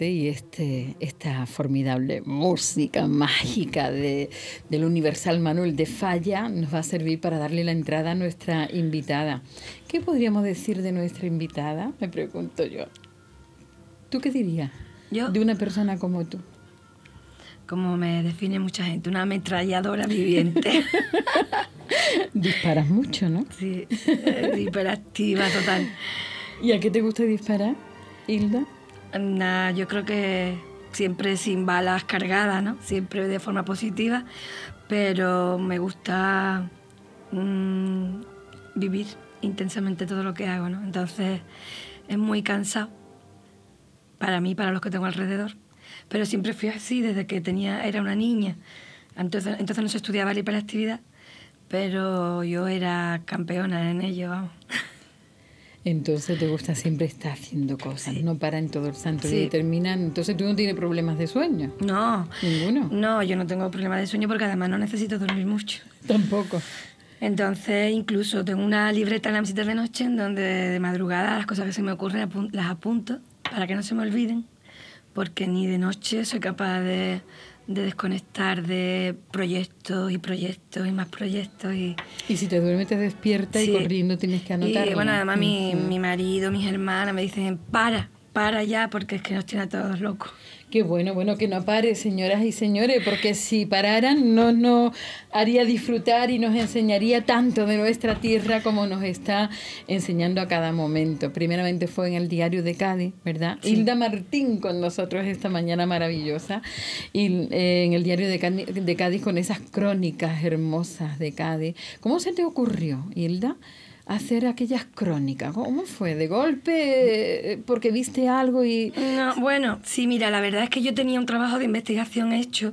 Y este, esta formidable música mágica del Universal Manuel de Falla nos va a servir para darle la entrada a nuestra invitada. ¿Qué podríamos decir de nuestra invitada? Me pregunto yo. ¿Tú qué dirías ¿Yo? de una persona como tú? Como me define mucha gente, una ametralladora viviente. Disparas mucho, ¿no? Sí, eh, hiperactiva total. ¿Y a qué te gusta disparar, Hilda? Nah, yo creo que siempre sin balas cargadas, ¿no? Siempre de forma positiva, pero me gusta mm, vivir intensamente todo lo que hago, ¿no? Entonces es muy cansado para mí, para los que tengo alrededor, pero siempre fui así desde que tenía era una niña. Entonces, entonces no se estudiaba la hiperactividad, pero yo era campeona en ello, vamos. Entonces te gusta siempre estar haciendo cosas, No no en todo el santo y terminan. Entonces tú no tienes problemas de sueño. No. Ninguno. No, yo no tengo problemas de sueño porque además no necesito dormir mucho. Tampoco. Entonces, incluso tengo una libreta en la mesita de noche en donde de madrugada las cosas que se me ocurren las apunto para que no se me olviden, porque ni de noche soy capaz de, de desconectar de proyectos y proyectos y más proyectos. Y, si te duermes te despierta y corriendo tienes que anotar. Y bueno, además mi, mi marido, mis hermanas me dicen, para, para ya porque es que nos tiene a todos locos. Qué bueno, bueno que no pare, señoras y señores, porque si pararan no nos haría disfrutar y nos enseñaría tanto de nuestra tierra como nos está enseñando a cada momento. Primeramente fue en el diario de Cádiz, ¿verdad? Hilda Martín con nosotros esta mañana maravillosa y eh, en el diario de Cádiz, de Cádiz con esas crónicas hermosas de Cádiz. ¿Cómo se te ocurrió, Hilda? hacer aquellas crónicas. ¿Cómo fue? ¿De golpe? ¿Porque viste algo y...? bueno, sí, mira, la verdad es que yo tenía un trabajo de investigación hecho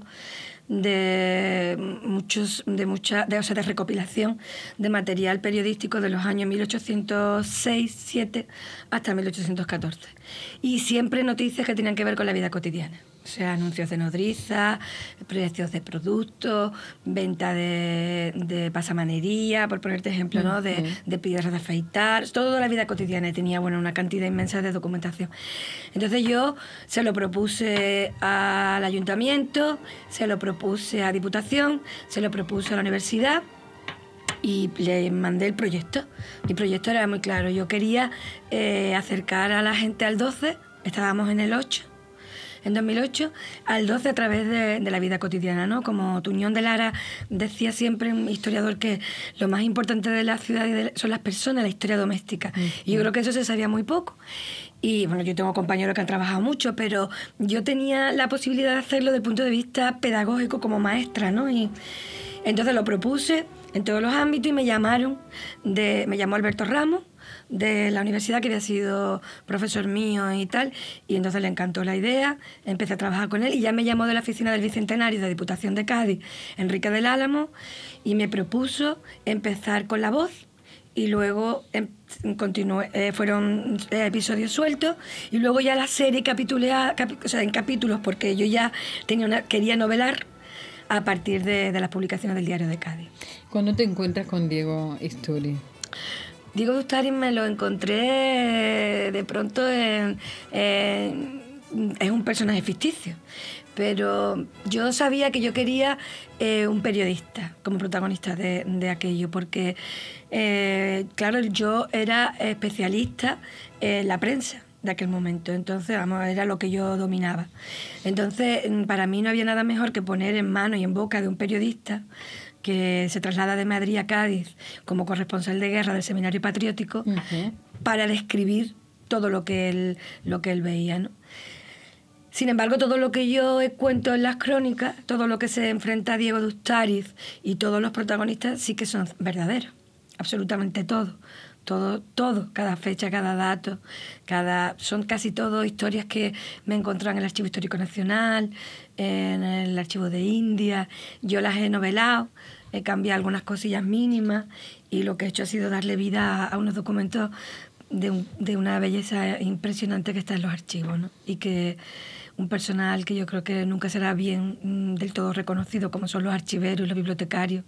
de muchos de mucha de, o sea, de recopilación de material periodístico de los años 1806 7 hasta 1814 y siempre noticias que tenían que ver con la vida cotidiana sea, anuncios de nodriza, precios de productos, venta de, pasamanería, por ponerte ejemplo, ¿no? De, piedras de afeitar, toda la vida cotidiana. tenía, bueno, una cantidad inmensa de documentación. Entonces yo se lo propuse al ayuntamiento, se lo propuse a Diputación, se lo propuse a la universidad y le mandé el proyecto. Mi proyecto era muy claro. Yo quería eh, acercar a la gente al 12, estábamos en el 8 en 2008 al 12 a través de, la vida cotidiana. ¿no? Como Tuñón de Lara decía siempre, un historiador, que lo más importante de la ciudad son las personas, la historia doméstica. Y yo creo que eso se sabía muy poco. Y bueno, yo tengo compañeros que han trabajado mucho, pero yo tenía la posibilidad de hacerlo desde el punto de vista pedagógico como maestra, ¿no? Y entonces lo propuse en todos los ámbitos y me llamaron, de, me llamó Alberto Ramos de la universidad que había sido profesor mío y tal, y entonces le encantó la idea, empecé a trabajar con él y ya me llamó de la oficina del Bicentenario de Diputación de Cádiz, Enrique del Álamo, y me propuso empezar con la voz y luego em, eh, fueron eh, episodios sueltos y luego ya la serie capitulea, o sea, en capítulos porque yo ya tenía una, quería novelar a partir de, de las publicaciones del diario de Cádiz. ¿Cuándo te encuentras con Diego Isturi? Diego y me lo encontré eh, de pronto en, es un personaje ficticio, pero yo sabía que yo quería eh, un periodista como protagonista de, aquello, porque, eh, claro, yo era especialista en la prensa de aquel momento. Entonces, vamos, era lo que yo dominaba. Entonces, para mí no había nada mejor que poner en mano y en boca de un periodista que se traslada de Madrid a Cádiz como corresponsal de guerra del Seminario Patriótico para describir todo lo que él, lo que él veía. Sin embargo, todo lo que yo cuento en las crónicas, todo lo que se enfrenta a Diego Ustariz y todos los protagonistas sí que son verdaderos, absolutamente todo todo, todo, cada fecha, cada dato, cada son casi todo historias que me encontrado en el Archivo Histórico Nacional, en el Archivo de India, yo las he novelado, he cambiado algunas cosillas mínimas y lo que he hecho ha sido darle vida a unos documentos de, una belleza impresionante que está en los archivos, Y que un personal que yo creo que nunca será bien mm, del todo reconocido, como son los archiveros y los bibliotecarios,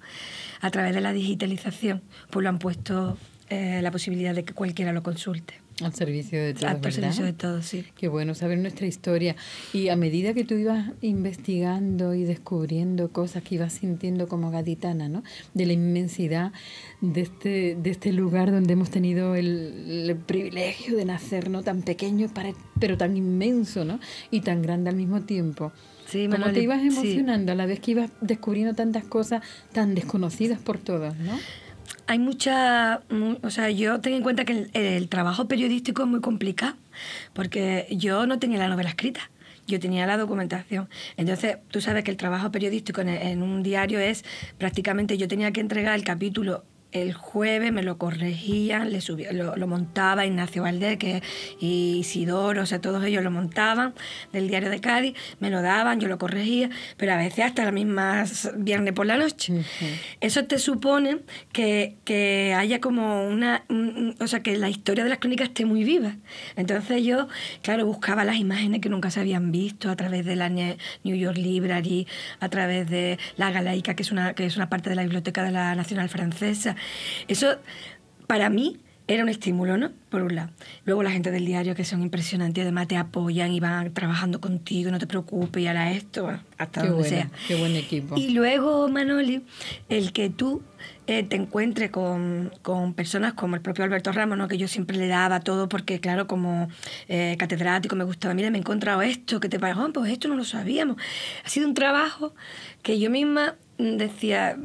a través de la digitalización, pues lo han puesto eh, la posibilidad de que cualquiera lo consulte. Al servicio de todos. Al servicio de todos, sí. Qué bueno saber nuestra historia. Y a medida que tú ibas investigando y descubriendo cosas que ibas sintiendo como gaditana, ¿no? De la inmensidad de este, de este lugar donde hemos tenido el, privilegio de nacer, ¿no? Tan pequeño, para, pero tan inmenso, ¿no? Y tan grande al mismo tiempo. Sí, Como te ibas emocionando a la vez que ibas descubriendo tantas cosas tan desconocidas por todos, ¿no? hay mucha, o sea, yo tengo en cuenta que el, trabajo periodístico es muy complicado, porque yo no tenía la novela escrita, yo tenía la documentación. Entonces, tú sabes que el trabajo periodístico en un diario es prácticamente yo tenía que entregar el capítulo el jueves me lo corregían, le subía, lo, montaba Ignacio Valdés que, y Isidoro, o sea, todos ellos lo montaban del diario de Cádiz, me lo daban, yo lo corregía, pero a veces hasta la misma viernes por la noche. Eso te supone que, haya como una, o sea, que la historia de las crónicas esté muy viva. Entonces yo, claro, buscaba las imágenes que nunca se habían visto a través de la New York Library, a través de la Galaica, que es una, que es una parte de la Biblioteca de la Nacional Francesa, eso para mí era un estímulo, ¿no? Por un lado. Luego la gente del diario que son impresionantes, además te apoyan y van trabajando contigo, no te preocupes, y hará esto, hasta donde sea. Qué buen equipo. Y luego, Manoli, el que tú eh, te encuentres con, personas como el propio Alberto Ramos, ¿no? que yo siempre le daba todo porque, claro, como eh, catedrático me gustaba, mira, me he encontrado esto, que te parece, ah, pues esto no lo sabíamos. Ha sido un trabajo que yo misma mm, decía,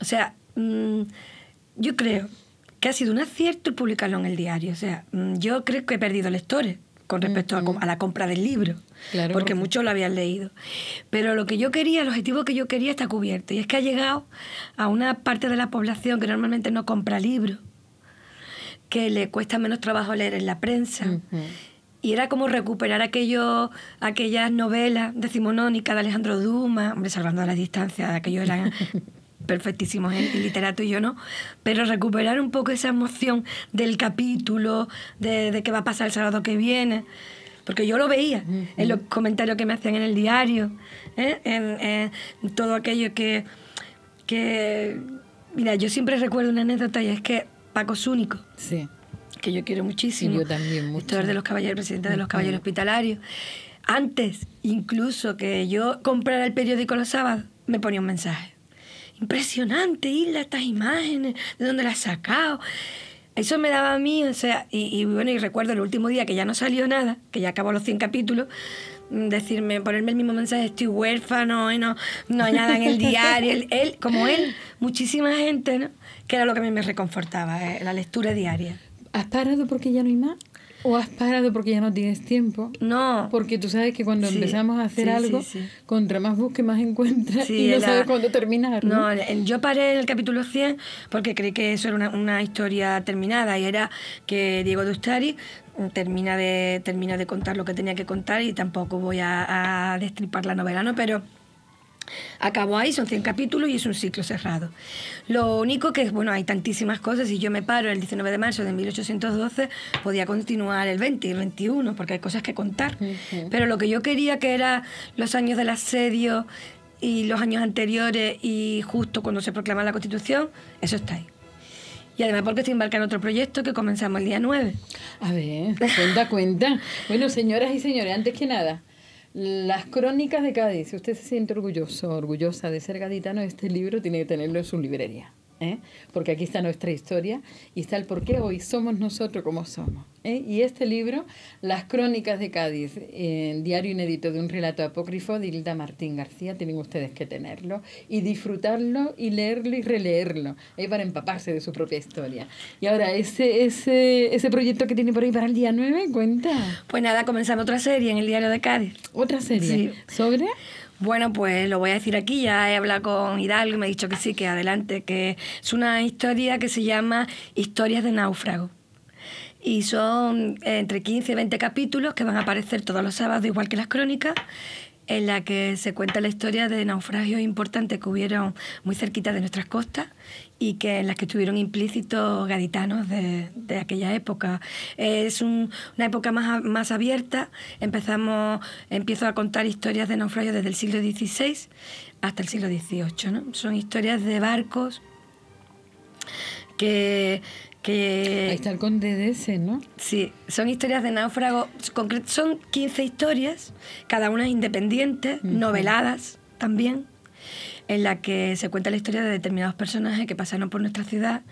o sea... Mm, yo creo que ha sido un acierto publicarlo en el diario. O sea, mm, yo creo que he perdido lectores con respecto a, la compra del libro, porque muchos lo habían leído. Pero lo que yo quería, el objetivo que yo quería está cubierto. Y es que ha llegado a una parte de la población que normalmente no compra libros, que le cuesta menos trabajo leer en la prensa. Y era como recuperar aquello, aquellas novelas decimonónicas de Alejandro Dumas, hombre, salvando a las distancias, aquello eran perfectísimos en ¿eh? literato y yo no, pero recuperar un poco esa emoción del capítulo, de, de qué va a pasar el sábado que viene porque yo lo veía en los comentarios que me hacían en el diario, ¿eh? en, todo aquello que, Mira, yo siempre recuerdo una anécdota y es que Paco Zúnico, sí. que yo quiero muchísimo, de los caballeros, presidente de los caballeros hospitalarios, antes incluso que yo comprara el periódico los sábados, me ponía un mensaje impresionante, Isla, estas imágenes, de dónde las ha sacado. Eso me daba a mí, o sea, y, bueno, y recuerdo el último día que ya no salió nada, que ya acabó los 100 capítulos, mm, decirme, ponerme el mismo mensaje, estoy huérfano no, no hay nada en el diario. él, como él, muchísima gente, ¿no? Que era lo que a mí me reconfortaba, eh, la lectura diaria. ¿Has parado porque ya no hay más? o has parado porque ya no tienes tiempo. No. Porque tú sabes que cuando empezamos a hacer algo, contra más busques, más encuentras y no sabes cuándo terminar. ¿no? yo paré en el capítulo 100 porque creí que eso era una, historia terminada y era que Diego Dustari mm, termina de, termina de contar lo que tenía que contar y tampoco voy a, a destripar la novela, ¿no? Pero Acabo ahí, son 100 capítulos y es un ciclo cerrado. Lo único que, bueno, hay tantísimas cosas. Si yo me paro el 19 de marzo de 1812, podía continuar el 20 y el 21, porque hay cosas que contar. Pero lo que yo quería, que era los años del asedio y los años anteriores y justo cuando se proclama la Constitución, eso está ahí. Y además porque se embarca en otro proyecto que comenzamos el día 9. A ver, cuenta, cuenta. bueno, señoras y señores, antes que nada, las crónicas de Cádiz. Si usted se siente orgulloso, orgullosa de ser gaditano, este libro tiene que tenerlo en su librería. ¿eh? porque aquí está nuestra historia y está el por qué hoy somos nosotros como somos. ¿eh? Y este libro, Las Crónicas de Cádiz, en diario inédito de un relato apócrifo de Hilda Martín García, tienen ustedes que tenerlo y disfrutarlo y leerlo y releerlo ¿eh? para empaparse de su propia historia. Y ahora, ese, ese, ese proyecto que tiene por ahí para el día 9, cuenta. Pues nada, comenzando otra serie en el diario de Cádiz. ¿Otra serie? ¿Sobre? Bueno, pues lo voy a decir aquí, ya he hablado con Hidalgo y me ha dicho que sí, que adelante, que es una historia que se llama Historias de náufrago. Y son eh, entre 15 y 20 capítulos que van a aparecer todos los sábados, igual que las crónicas, en la que se cuenta la historia de naufragios importantes que hubieron muy cerquita de nuestras costas y que en las que estuvieron implícitos gaditanos de, aquella época. Es una época más, más abierta. Empezamos, empiezo a contar historias de naufragios desde el siglo XVI hasta el siglo XVIII. ¿no? Son historias de barcos que que... Ahí está el conde de ese, ¿no? Sí, son historias de náufragos, son 15 historias, cada una independiente, noveladas también, en la que se cuenta la historia de determinados personajes que pasaron por nuestra ciudad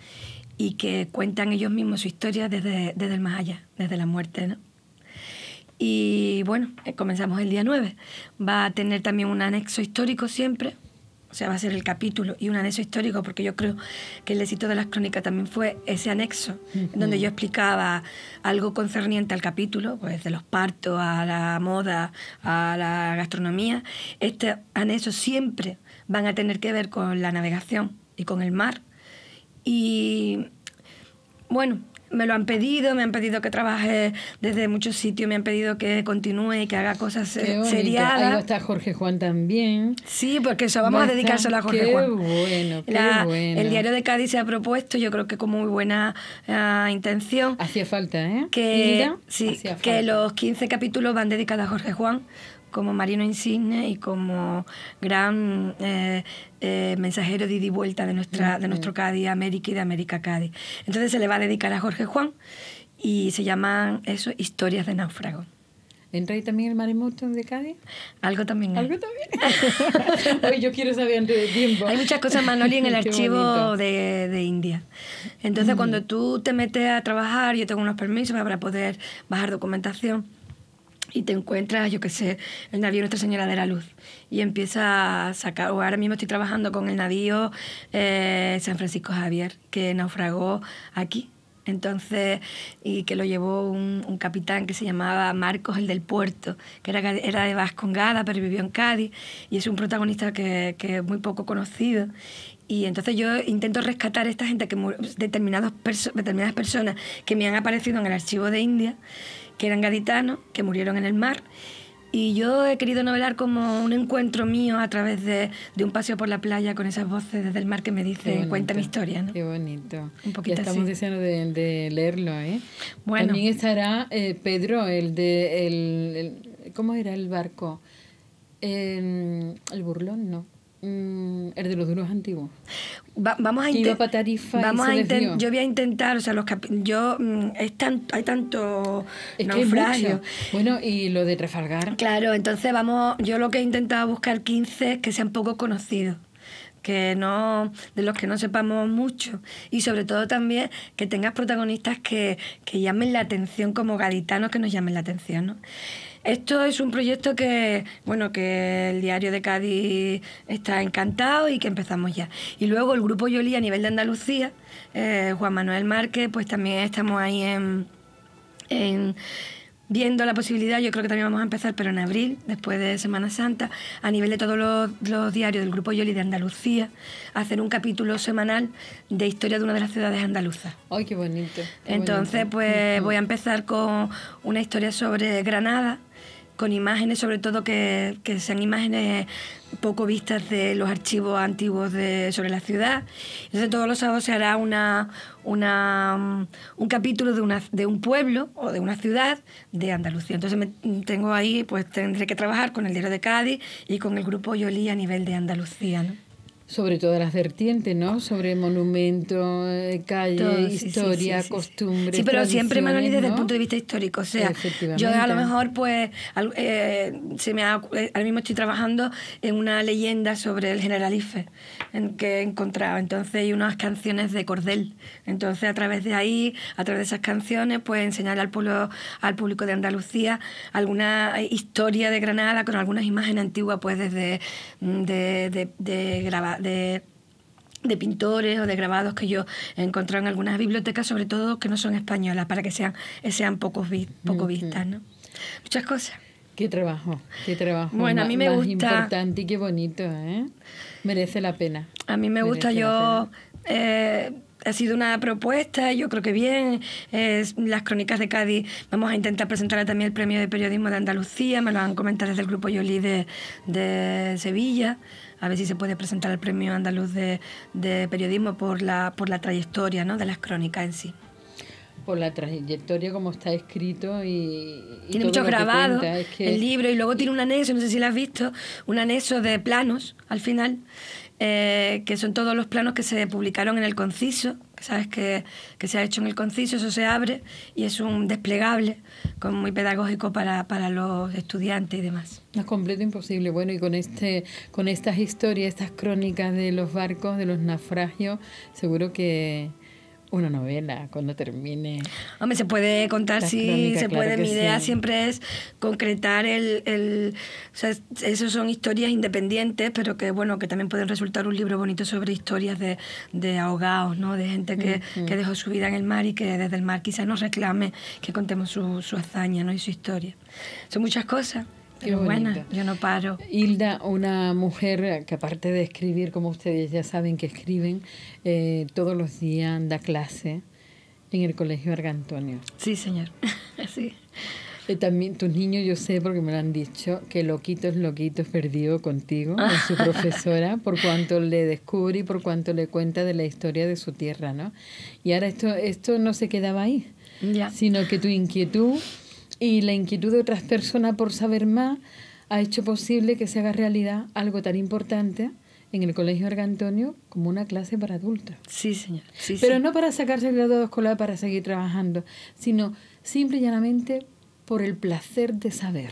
y que cuentan ellos mismos su historia desde, desde el más allá, desde la muerte. Y bueno, eh, comenzamos el día 9. Va a tener también un anexo histórico siempre, o sea, va a ser el capítulo y un anexo histórico, porque yo creo que el éxito de las crónicas también fue ese anexo, donde yo explicaba algo concerniente al capítulo, pues de los partos a la moda, a la gastronomía. Este anexo siempre van a tener que ver con la navegación y con el mar. Y bueno, me lo han pedido, me han pedido que trabaje desde muchos sitios, me han pedido que continúe y que haga cosas eh, seriadas. Ahí está Jorge Juan también. Sí, porque eso vamos a dedicárselo a Jorge qué Bueno, qué El diario de Cádiz se ha propuesto, yo creo que con muy buena eh, intención. Hacía falta, ¿eh? Que, sí, que los 15 capítulos van dedicados a Jorge Juan como Marino Insigne y como gran eh, eh, mensajero de ida y vuelta de, nuestra, de nuestro Cádiz América y de América Cádiz. Entonces se le va a dedicar a Jorge Juan y se llaman eso Historias de Náufrago. ¿Entra ahí también el maremoto de Cádiz? Algo también. ¿Algo también? Hoy yo quiero saber antes de tiempo. Hay muchas cosas, Manoli, en el archivo de, de, India. Entonces, cuando mm. tú te metes a trabajar, yo tengo unos permisos para poder bajar documentación y te encuentras, yo qué sé, el navío Nuestra Señora de la Luz y empieza a sacar, o ahora mismo estoy trabajando con el navío eh, San Francisco Javier, que naufragó aquí. Entonces, y que lo llevó un, capitán que se llamaba Marcos, el del puerto, que era, era de Vascongada, pero vivió en Cádiz, y es un protagonista que, que es muy poco conocido. Y entonces yo intento rescatar a esta gente, que determinados determinadas personas que me han aparecido en el archivo de India, que eran gaditanos, que murieron en el mar. Y yo he querido novelar como un encuentro mío a través de, un paseo por la playa con esas voces desde el mar que me dicen, cuenta mi historia. Qué bonito. Un poquito ya estamos deseando de, leerlo. ¿eh? Bueno. También estará eh, Pedro, el de. El, ¿Cómo era el barco? el burlón, ¿no? Mm, el de los duros antiguos. vamos a, intentar vamos a Yo voy a intentar, o sea, los yo mm, es hay tanto bueno, y lo de Trafalgar. Claro, entonces vamos, yo lo que he intentado buscar 15 es que sean poco conocidos que no de los que no sepamos mucho y sobre todo también que tengas protagonistas que, que llamen la atención como gaditanos que nos llamen la atención ¿no? Esto es un proyecto que, bueno, que el Diario de Cádiz está encantado y que empezamos ya. Y luego el Grupo Yoli a nivel de Andalucía, eh, Juan Manuel Márquez, pues también estamos ahí viendo la posibilidad, yo creo que también vamos a empezar, pero en abril, después de Semana Santa, a nivel de todos los, diarios del Grupo Yoli de Andalucía, hacer un capítulo semanal de historia de una de las ciudades andaluzas. ¡Ay, qué bonito! Entonces, pues voy a empezar con una historia sobre Granada, con imágenes, sobre todo que, que sean imágenes poco vistas de los archivos antiguos de, sobre la ciudad. Entonces todos los sábados se hará una, una, mm, un capítulo de, una, de un pueblo o de una ciudad de Andalucía. Entonces me, mm, tengo ahí, pues tendré que trabajar con el diario de Cádiz y con el grupo Yolí a nivel de Andalucía sobre todas las vertientes, ¿no? Sobre monumento, eh, calle, historia, costumbre. Sí, pero siempre, Manuel, desde el punto de vista histórico. O sea, yo a lo mejor, pues, eh, se me ha, eh, ahora mismo estoy trabajando en una leyenda sobre el generalife en que he encontrado. Entonces, hay unas canciones de cordel. Entonces, a través de ahí, a través de esas canciones, pues enseñar al pueblo, al público de Andalucía alguna historia de Granada con algunas imágenes antiguas, pues, desde mm, de, de, de grabar de, de pintores o de grabados que yo he encontrado en algunas bibliotecas, sobre todo que no son españolas, para que sean, sean poco, poco vistas. ¿no? Muchas cosas. Qué trabajo, qué trabajo. Bueno, a mí me gusta. importante y qué bonito, ¿eh? Merece la pena. A mí me gusta yo. ha eh, sido una propuesta, yo creo que bien. las crónicas de Cádiz, vamos a intentar presentar también el premio de periodismo de Andalucía, me lo han comentado desde el grupo Yoli de, de Sevilla a ver si se puede presentar el Premio Andaluz de, Periodismo por la, por la trayectoria de las crónicas en sí por la trayectoria como está escrito y, tiene muchos grabados el libro y luego tiene un anexo no sé si lo has visto un anexo de planos al final eh, que son todos los planos que se publicaron en el conciso sabes que, que, se ha hecho en el conciso, eso se abre y es un desplegable con muy pedagógico para, los estudiantes y demás. Es completo imposible. Bueno, y con este, con estas historias, estas crónicas de los barcos, de los naufragios, seguro que una novela cuando termine. Hombre, se puede contar, sí, se puede. Mi idea siempre es concretar el... el o son historias independientes, pero que, bueno, que también pueden resultar un libro bonito sobre historias de, ahogados, ¿no? De gente que, dejó su vida en el mar y que desde el mar quizás nos reclame que contemos su, su hazaña, ¿no? Y su historia. Son muchas cosas. Qué yo no paro. Hilda, una mujer que aparte de escribir, como ustedes ya saben que escriben, eh, todos los días da clase en el Colegio Argantonio. Sí, señor. sí. Eh, también tus niños, yo sé porque me lo han dicho, que loquito Loquitos perdido contigo, con su profesora, por cuanto le descubre y por cuanto le cuenta de la historia de su tierra, ¿no? Y ahora esto, esto no se quedaba ahí, sino que tu inquietud y la inquietud de otras personas por saber más ha hecho posible que se haga realidad algo tan importante en el Colegio Argantonio como una clase para adultos. Sí, señor. Sí, Pero no para sacarse el de escolar para seguir trabajando, sino simple y llanamente por el placer de saber.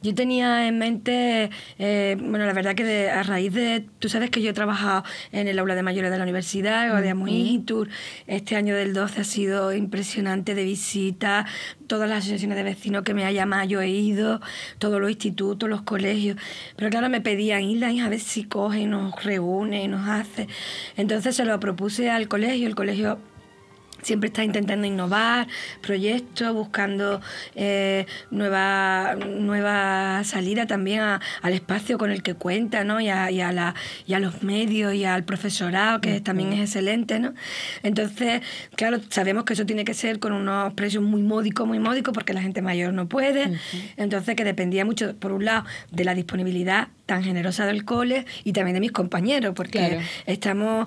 Yo tenía en mente, eh, bueno, la verdad que a raíz de, tú sabes que yo he trabajado en el aula de mayores de la universidad, o de Amuí, este año del 12 ha sido impresionante de visita, todas las asociaciones de vecinos que me ha llamado yo he ido, todos los institutos, los colegios, pero claro, me pedían ir a ver si coge, nos reúne, nos hace. Entonces se lo propuse al colegio, el colegio Siempre está intentando innovar proyectos, buscando eh, nueva, nueva salida también al espacio con el que cuenta, ¿no? Y a, la, los medios y al profesorado, que también es excelente, ¿no? Entonces, claro, sabemos que eso tiene que ser con unos precios muy módicos, muy módicos, porque la gente mayor no puede. Entonces, que dependía mucho, por un lado, de la disponibilidad tan generosa del cole y también de mis compañeros, porque estamos,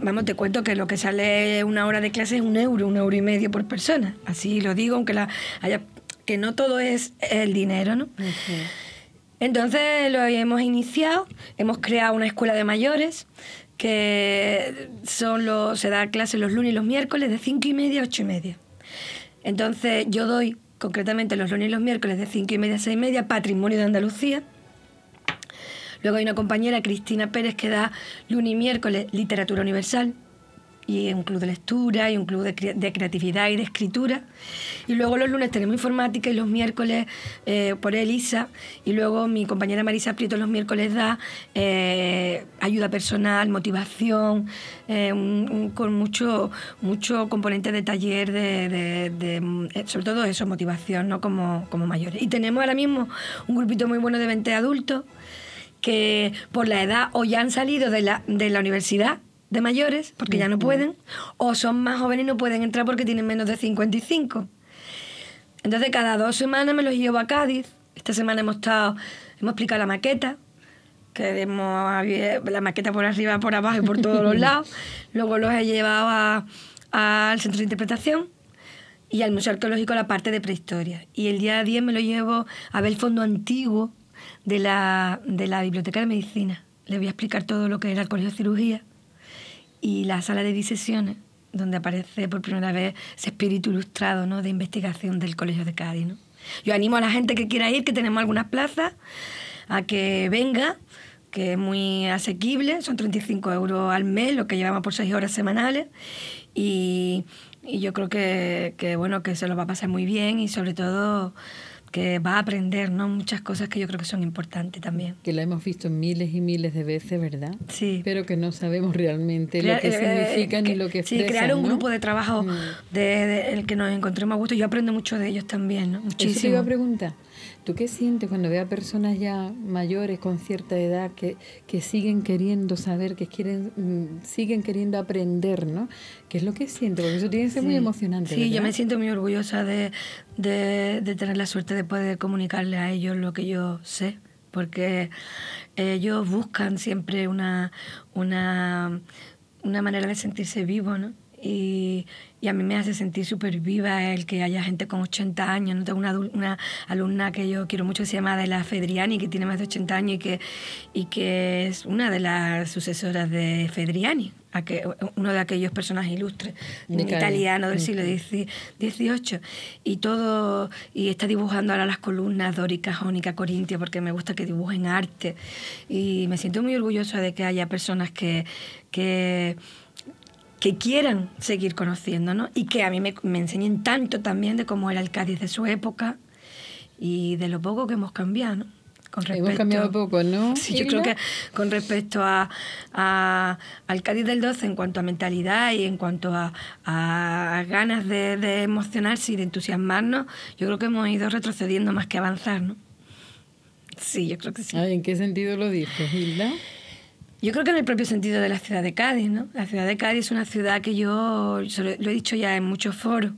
vamos, te cuento que lo que sale una hora de clase es un euro, un euro y medio por persona. Así lo digo, aunque la haya, que no todo es el dinero, ¿no? Entonces lo hemos iniciado, hemos creado una escuela de mayores que son se da clase los lunes y los miércoles de cinco y media a ocho y media. Entonces yo doy concretamente los lunes y los miércoles de cinco y media a seis y media patrimonio de Andalucía Luego hay una compañera, Cristina Pérez, que da lunes y miércoles literatura universal y un club de lectura y un club de, creatividad y de escritura. Y luego los lunes tenemos informática y los miércoles eh, por Elisa. Y luego mi compañera Marisa Prieto los miércoles da eh, ayuda personal, motivación, eh, con mucho, mucho componente de taller, de, sobre todo eso, motivación, ¿no? Como, como mayores. Y tenemos ahora mismo un grupito muy bueno de 20 adultos que por la edad o ya han salido de la, universidad de mayores, porque ya no pueden, o son más jóvenes y no pueden entrar porque tienen menos de 55. Entonces cada dos semanas me los llevo a Cádiz. Esta semana hemos estado, hemos explicado la maqueta, que la maqueta por arriba, por abajo y por todos los lados. Luego los he llevado al centro de interpretación y al Museo Arqueológico la parte de prehistoria. Y el día 10 me lo llevo a ver el fondo antiguo de la, biblioteca de medicina. Le voy a explicar todo lo que era el colegio de cirugía y la sala de disesiones, donde aparece por primera vez ese espíritu ilustrado ¿no? de investigación del colegio de Cádiz. ¿no? Yo animo a la gente que quiera ir, que tenemos algunas plazas, a que venga, que es muy asequible, son 35 euros al mes, lo que llevamos por 6 horas semanales. Y, yo creo que, que, bueno, que se lo va a pasar muy bien y sobre todo que va a aprender ¿no? muchas cosas que yo creo que son importantes también. Que la hemos visto miles y miles de veces, ¿verdad? Sí. Pero que no sabemos realmente lo que eh, significan y lo que expresan, Sí, crear un grupo de trabajo mm. en de, el que nos encontremos a gusto. Yo aprendo mucho de ellos también, ¿no? Muchísimo. ¿Tú qué sientes cuando veo a personas ya mayores con cierta edad que, que siguen queriendo saber, que quieren, mm, siguen queriendo aprender, ¿no? ¿Qué es lo que siento? Porque eso tiene que ser muy emocionante. Sí, yo me siento muy orgullosa de, de, tener la suerte de poder comunicarle a ellos lo que yo sé, porque ellos buscan siempre una, una, una manera de sentirse vivo, ¿no? Y, y a mí me hace sentir súper viva el que haya gente con 80 años. tengo una, una alumna que yo quiero mucho que se llama Adela Fedriani, que tiene más de 80 años y que, y que es una de las sucesoras de Fedriani, que uno de aquellos personajes ilustres italiano del siglo XVIII. Y todo, y está dibujando ahora las columnas dórica, jónica, corintia, porque me gusta que dibujen arte. Y me siento muy orgullosa de que haya personas que, que que quieran seguir ¿no? y que a mí me, enseñen tanto también de cómo era el Cádiz de su época y de lo poco que hemos cambiado. Con respecto, hemos cambiado poco, ¿no? Sí, yo creo que con respecto a, al Cádiz del 12 en cuanto a mentalidad y en cuanto a, ganas de, emocionarse y de entusiasmarnos, yo creo que hemos ido retrocediendo más que avanzar, ¿no? Sí, yo creo que sí. ¿En qué sentido lo dijo, Hilda? Yo creo que en el propio sentido de la ciudad de Cádiz, ¿no? La ciudad de Cádiz es una ciudad que yo, lo he dicho ya en muchos foros,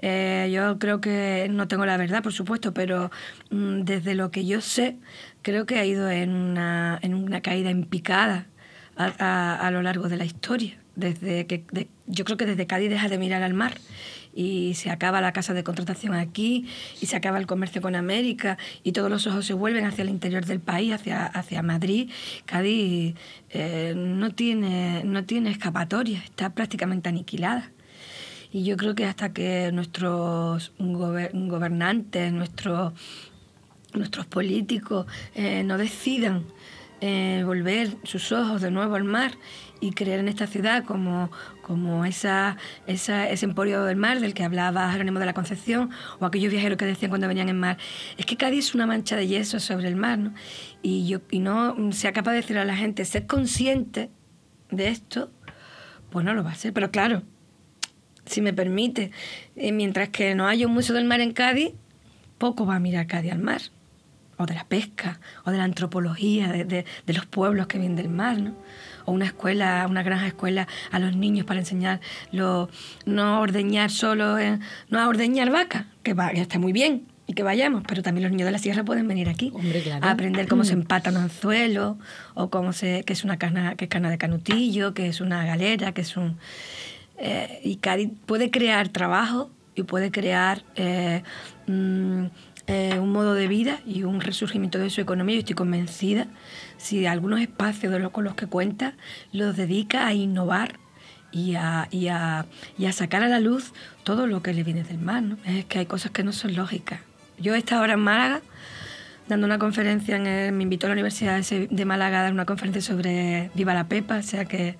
eh, yo creo que no tengo la verdad, por supuesto, pero mm, desde lo que yo sé, creo que ha ido en una, caída en picada a, lo largo de la historia. Desde que, yo creo que desde Cádiz deja de mirar al mar y se acaba la casa de contratación aquí y se acaba el comercio con América y todos los ojos se vuelven hacia el interior del país, hacia, hacia Madrid. Cádiz eh, no, tiene, no tiene escapatoria, está prácticamente aniquilada. Y yo creo que hasta que nuestros gobernantes, nuestros, nuestros políticos eh, no decidan eh, volver sus ojos de nuevo al mar y creer en esta ciudad como, como esa, ese emporio del mar del que hablaba Jerónimo de la Concepción o aquellos viajeros que decían cuando venían en mar. Es que Cádiz es una mancha de yeso sobre el mar ¿no? Y, yo, no sea capaz de decir a la gente, ser consciente de esto, pues no lo va a ser. Pero claro, si me permite, eh, mientras que no haya un museo del mar en Cádiz, poco va a mirar Cádiz al mar o de la pesca, o de la antropología, de, de, los pueblos que vienen del mar, ¿no? o una escuela, una granja escuela a los niños para enseñar lo, no ordeñar solo, eh, no a ordeñar vaca, que, va, está muy bien, y que vayamos, pero también los niños de la sierra pueden venir aquí a aprender cómo se empata un anzuelo o cómo se que es una cana que es cana de canutillo, que es una galera, que es un eh, y puede crear trabajo y puede crear eh, mm, eh, un modo de vida y un resurgimiento de su economía. Yo estoy convencida, si algunos espacios de los, con los que cuenta los dedica a innovar y a, y a, sacar a la luz todo lo que le viene del mar. Es que hay cosas que no son lógicas. Yo he estado ahora en Málaga dando una conferencia, en me invitó a la Universidad de Málaga a dar una conferencia sobre Viva la Pepa, o sea que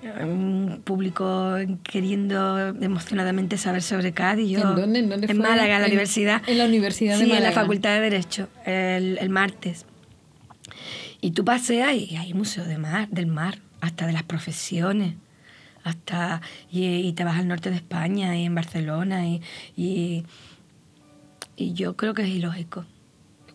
eh, un público queriendo emocionadamente saber sobre Cádiz. ¿En dónde? Málaga, en, la universidad. En la universidad en la Facultad de Derecho, el, martes. Y tú paseas y hay museo de mar, del mar, hasta de las profesiones. Hasta, y, te vas al norte de España y en Barcelona y, y yo creo que es ilógico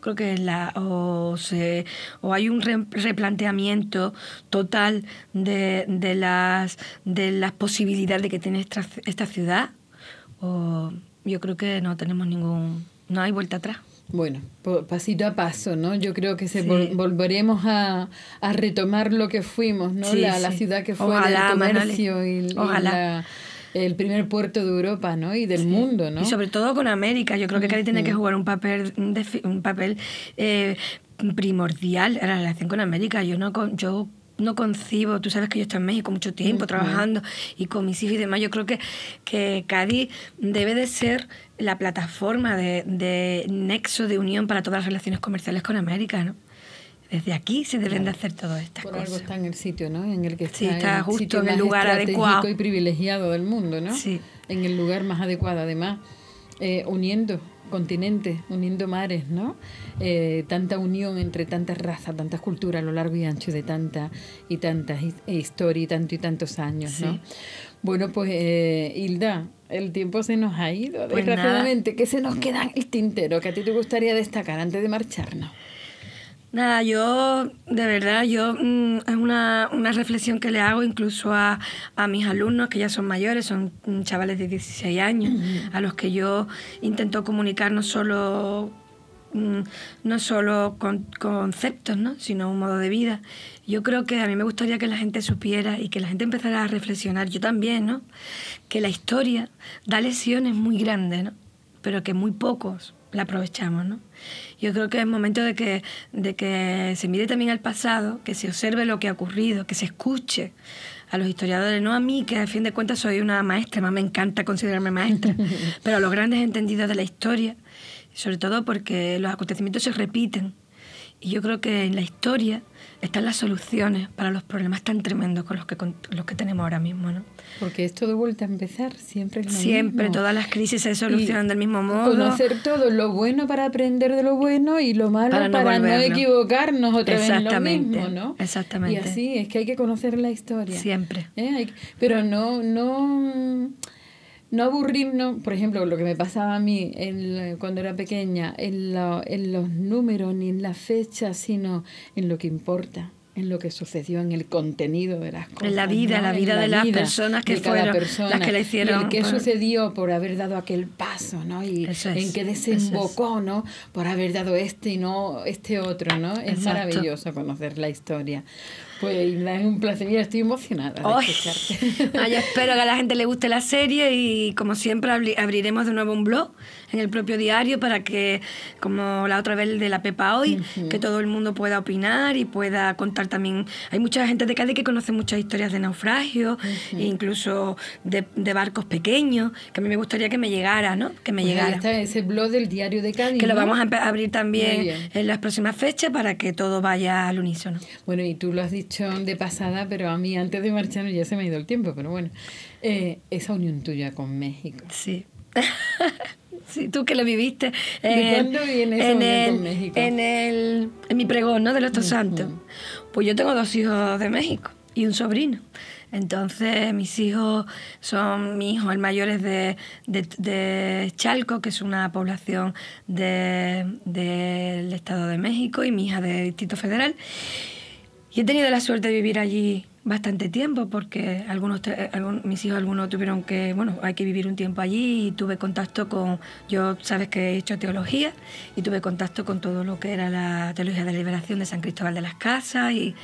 creo que la, o, se, o hay un replanteamiento total de, de, las, de las posibilidades que tiene esta, ciudad, o yo creo que no tenemos ningún, no hay vuelta atrás. Bueno, pasito a paso, ¿no? Yo creo que se volveremos a, retomar lo que fuimos, ¿no? la, ciudad que fue el comercio y la el primer puerto de Europa ¿no? y del mundo. ¿no? Y sobre todo con América. Yo creo que Cádiz tiene que jugar un papel, un papel eh, primordial en la relación con América. Yo no, yo no concibo, tú sabes que yo estoy en México mucho tiempo trabajando y con mis hijos y demás, yo creo que, que Cádiz debe de ser la plataforma de, de nexo de unión para todas las relaciones comerciales con América, ¿no? desde aquí se deben de hacer todas estas cosas. Por algo está en el sitio, ¿no? En el que está, sí, está justo en el lugar adecuado y privilegiado del mundo, ¿no? Sí. En el lugar más adecuado, además, eh, uniendo continentes, uniendo mares, ¿no? Eh, tanta unión entre tantas razas, tantas culturas a lo largo y ancho de tanta y tantas eh, historia y tanto y tantos años, ¿no? Bueno, pues Hilda, el tiempo se nos ha ido, pues desgraciadamente, ¿qué se nos queda el tintero, que a ti te gustaría destacar antes de marcharnos. Nada, yo, de verdad, yo mm, es una, reflexión que le hago incluso a, mis alumnos que ya son mayores, son mm, chavales de 16 años, a los que yo intento comunicar no solo mm, no solo con conceptos, sino un modo de vida. Yo creo que a mí me gustaría que la gente supiera y que la gente empezara a reflexionar, yo también, que la historia da lesiones muy grandes, pero que muy pocos la aprovechamos. ¿no? Yo creo que es momento de que, de que se mire también al pasado, que se observe lo que ha ocurrido, que se escuche a los historiadores, no a mí, que a fin de cuentas soy una maestra, más me encanta considerarme maestra, pero a los grandes entendidos de la historia, sobre todo porque los acontecimientos se repiten y yo creo que en la historia están las soluciones para los problemas tan tremendos con los que, los que tenemos ahora mismo. ¿no? Porque esto de vuelta a empezar, siempre es lo Siempre, todas las crisis se solucionan del mismo modo. Conocer todo, lo bueno para aprender de lo bueno y lo malo para no, equivocarnos otra vez en lo mismo, ¿no? Exactamente. Y así, es que hay que conocer la historia. Siempre. ¿Eh? pero no, no no aburrirnos, por ejemplo, lo que me pasaba a mí cuando era pequeña, en, en los números ni en las fechas, sino en lo que importa en lo que sucedió, en el contenido de las cosas. En la vida, en la vida de las personas que fueron las que la hicieron. Y en qué sucedió por haber dado aquel paso, ¿no? Y en qué desembocó, ¿no? Por haber dado este y no este otro, ¿no? Es maravilloso conocer la historia. Pues es un placer, mira, estoy emocionada de Ay, espero que a la gente le guste la serie y como siempre abriremos de nuevo un blog en el propio diario para que, como la otra vez de la Pepa Hoy, que todo el mundo pueda opinar y pueda contar también. Hay mucha gente de Cádiz que conoce muchas historias de naufragios, e incluso de, barcos pequeños, que a mí me gustaría que me llegara, ¿no? Que me pues llegara. está ese blog del diario de Cádiz. Que lo vamos a abrir también en las próximas fechas para que todo vaya al unísono. Bueno, y tú lo has dicho de pasada, pero a mí antes de marchar ya se me ha ido el tiempo, pero bueno. Eh, esa unión tuya con México. Sí. sí, tú que lo viviste. en, el, México? En, el, en mi pregón, ¿no? De los dos santos. Pues yo tengo dos hijos de México y un sobrino. Entonces, mis hijos son, mi hijo, el mayor es de, Chalco, que es una población del Estado de México, y mi hija de Distrito Federal. Y he tenido la suerte de vivir allí bastante tiempo porque algunos, eh, mis hijos algunos tuvieron que bueno hay que vivir un tiempo allí y tuve contacto con yo sabes que he hecho teología y tuve contacto con todo lo que era la teología de la liberación de San Cristóbal de las Casas y,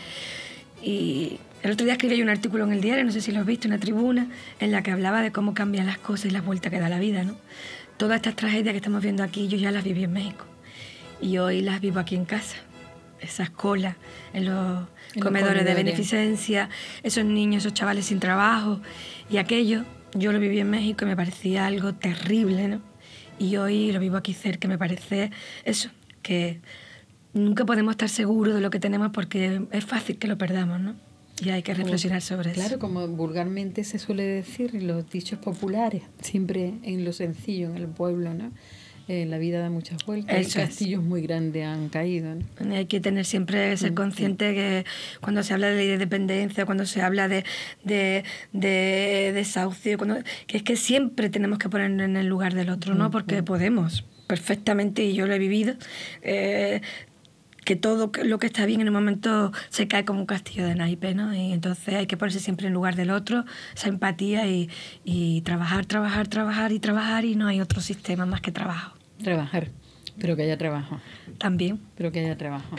y el otro día escribí un artículo en el diario no sé si lo has visto en la tribuna en la que hablaba de cómo cambian las cosas y las vueltas que da la vida no todas estas tragedias que estamos viendo aquí yo ya las viví en México y hoy las vivo aquí en casa esas colas en los comedores de beneficencia, esos niños, esos chavales sin trabajo y aquello, yo lo viví en México y me parecía algo terrible, ¿no? Y hoy lo vivo aquí cerca, me parece eso, que nunca podemos estar seguros de lo que tenemos porque es fácil que lo perdamos, ¿no? Y hay que reflexionar sobre eso. Claro, como vulgarmente se suele decir, los dichos populares, siempre en lo sencillo, en el pueblo, ¿no? Eh, la vida da muchas vueltas, los castillos muy grandes han caído. hay que tener siempre, ser mm, consciente que cuando se habla de la dependencia, cuando se habla de, desahucio, cuando, que es que siempre tenemos que ponernos en el lugar del otro, ¿no? Mm, Porque mm. podemos perfectamente y yo lo he vivido. Eh, que todo lo que está bien en un momento se cae como un castillo de naipe, ¿no? Y entonces hay que ponerse siempre en el lugar del otro, esa empatía y, y trabajar, trabajar, trabajar y trabajar y no hay otro sistema más que trabajo. Trabajar, pero que haya trabajo. También. Espero que haya trabajo.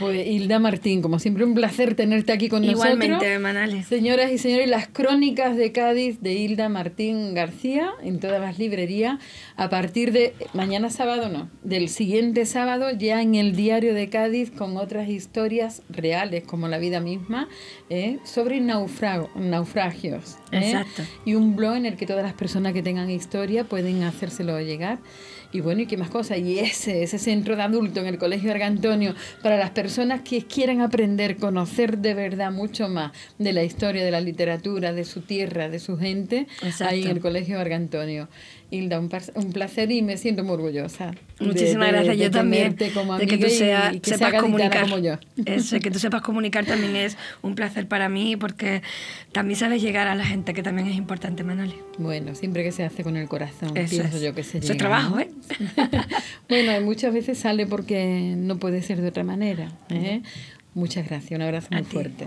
Pues Hilda Martín, como siempre, un placer tenerte aquí con nosotros. Igualmente, Manales. Señoras y señores, las crónicas de Cádiz de Hilda Martín García en todas las librerías. A partir de mañana sábado, no, del siguiente sábado, ya en el Diario de Cádiz con otras historias reales, como la vida misma, ¿eh? sobre naufrago, naufragios. ¿eh? Exacto. Y un blog en el que todas las personas que tengan historia pueden hacérselo llegar. Y bueno, y qué más cosas. Y ese, ese centro de adulto en el Colegio de Antonio, para las personas que quieran aprender, conocer de verdad mucho más de la historia, de la literatura, de su tierra, de su gente, ahí en el Colegio Gargantonio. Hilda, un, placer y me siento muy orgullosa. Muchísimas gracias, yo también. de que tú sepas comunicar. Como que tú sepas comunicar también es un placer para mí porque también sabes llegar a la gente, que también es importante, Manoli. Bueno, siempre que se hace con el corazón, Eso pienso yo que se llega. trabajo, ¿eh? bueno, muchas veces sale porque no puede ser de otra manera. ¿eh? Muchas gracias, un abrazo muy fuerte.